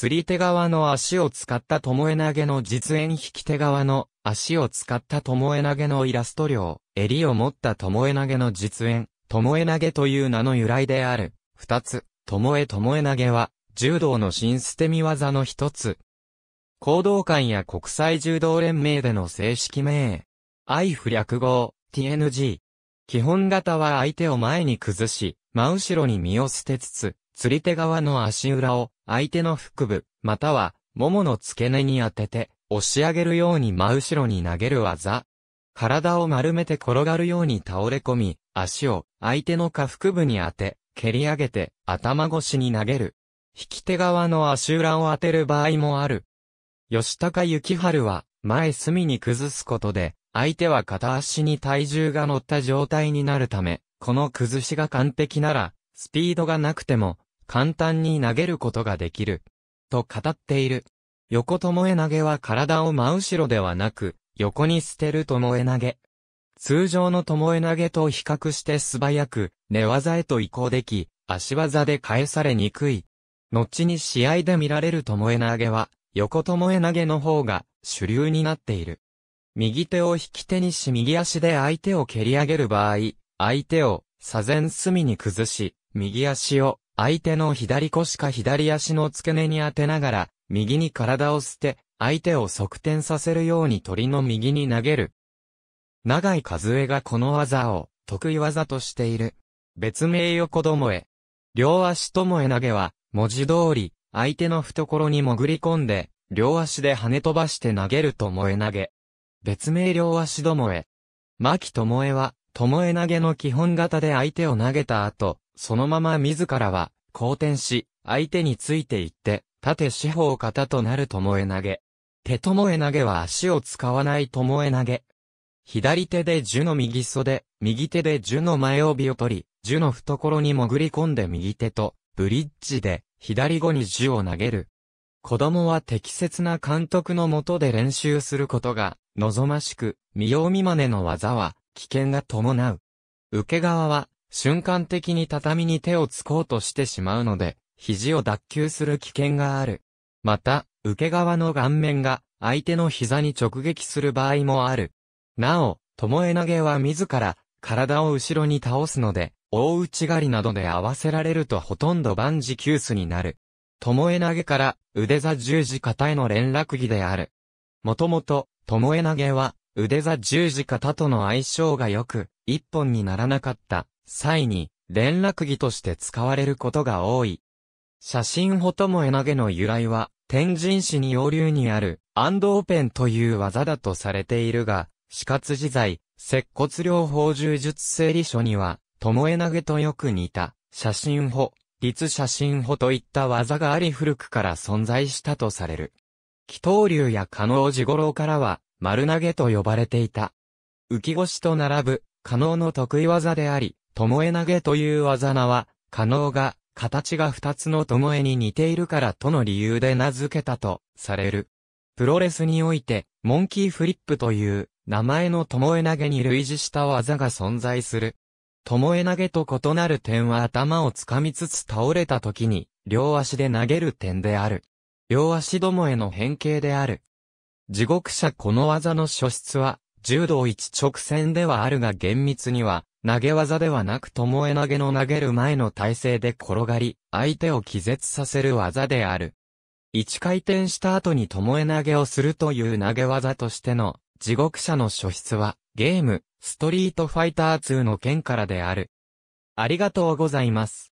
釣り手側の足を使った巴投げの実演引き手側の足を使った巴投げのイラスト量、襟を持った巴投げの実演、巴投げという名の由来である。二つ、巴巴投げは、柔道の新捨て身技の一つ。行動館や国際柔道連盟での正式名。愛不略号、TNG。基本型は相手を前に崩し、真後ろに身を捨てつつ、釣り手側の足裏を相手の腹部、または、ももの付け根に当てて、押し上げるように真後ろに投げる技。体を丸めて転がるように倒れ込み、足を相手の下腹部に当て、蹴り上げて頭越しに投げる。引き手側の足裏を当てる場合もある。吉高幸春は前隅に崩すことで、相手は片足に体重が乗った状態になるため、この崩しが完璧なら、スピードがなくても簡単に投げることができる。と語っている。横巴投げは体を真後ろではなく、横に捨てる巴投げ。通常の巴投げと比較して素早く、寝技へと移行でき、足技で返されにくい。後に試合で見られる巴投げは、横巴投げの方が主流になっている。右手を引き手にし右足で相手を蹴り上げる場合、相手を左前隅に崩し、右足を相手の左腰か左足の付け根に当てながら、右に体を捨て、相手を側転させるように鳥の右に投げる。長井和江がこの技を、得意技としている。別名横どもえ。両足ともえ投げは、文字通り、相手の懐に潜り込んで、両足で跳ね飛ばして投げるともえ投げ。別名両足どもえ。牧ともえは、巴え投げの基本型で相手を投げた後、そのまま自らは、後転し、相手についていって、縦四方型となる巴え投げ。手巴え投げは足を使わない巴え投げ。左手で樹の右袖、右手で樹の前帯を取り、樹の懐に潜り込んで右手と、ブリッジで、左後に樹を投げる。子供は適切な監督のもとで練習することが、望ましく、見よう見まねの技は、危険が伴う。受け側は、瞬間的に畳に手をつこうとしてしまうので、肘を脱臼する危険がある。また、受け側の顔面が相手の膝に直撃する場合もある。なお、巴投げは自ら体を後ろに倒すので、大内刈りなどで合わせられるとほとんど万事休すになる。巴投げから腕座十字型への連絡儀である。もともと、巴投げは腕座十字型との相性が良く、一本にならなかった際に連絡儀として使われることが多い。写真ほともえ投げの由来は、天神市に洋流にある、安藤ペンという技だとされているが、死活自在、接骨療法柔術整理書には、ともえ投げとよく似た、写真法、立写真法といった技があり古くから存在したとされる。祈祷流や加納寺五郎からは、丸投げと呼ばれていた。浮き腰と並ぶ、可能の得意技であり、巴投げという技名は、可能が、形が二つの巴に似ているからとの理由で名付けたと、される。プロレスにおいて、モンキーフリップという、名前の巴投げに類似した技が存在する。巴投げと異なる点は頭を掴みつつ倒れた時に、両足で投げる点である。両足どもへの変形である。地獄者この技の初出は、柔道一直線ではあるが厳密には、投げ技ではなくえ投げの投げる前の体勢で転がり、相手を気絶させる技である。一回転した後にえ投げをするという投げ技としての、地獄者の初出は、ゲーム、ストリートファイター2の件からである。ありがとうございます。